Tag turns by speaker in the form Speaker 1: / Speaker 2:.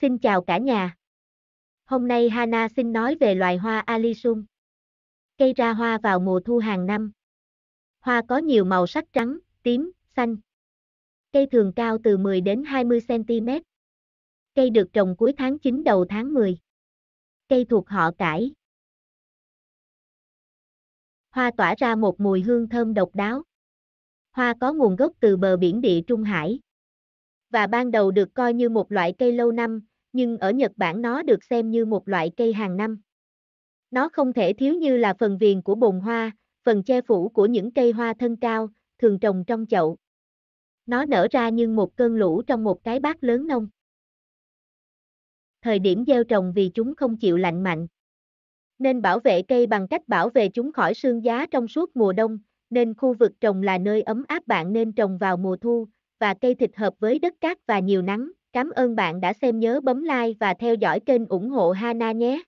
Speaker 1: Xin chào cả nhà. Hôm nay Hana xin nói về loài hoa Alisum. Cây ra hoa vào mùa thu hàng năm. Hoa có nhiều màu sắc trắng, tím, xanh. Cây thường cao từ 10 đến 20 cm. Cây được trồng cuối tháng 9 đầu tháng 10. Cây thuộc họ cải. Hoa tỏa ra một mùi hương thơm độc đáo. Hoa có nguồn gốc từ bờ biển địa Trung Hải và ban đầu được coi như một loại cây lâu năm, nhưng ở Nhật Bản nó được xem như một loại cây hàng năm. Nó không thể thiếu như là phần viền của bồn hoa, phần che phủ của những cây hoa thân cao, thường trồng trong chậu. Nó nở ra như một cơn lũ trong một cái bát lớn nông. Thời điểm gieo trồng vì chúng không chịu lạnh mạnh. Nên bảo vệ cây bằng cách bảo vệ chúng khỏi sương giá trong suốt mùa đông, nên khu vực trồng là nơi ấm áp bạn nên trồng vào mùa thu, và cây thịt hợp với đất cát và nhiều nắng. Cảm ơn bạn đã xem nhớ bấm like và theo dõi kênh ủng hộ Hana nhé.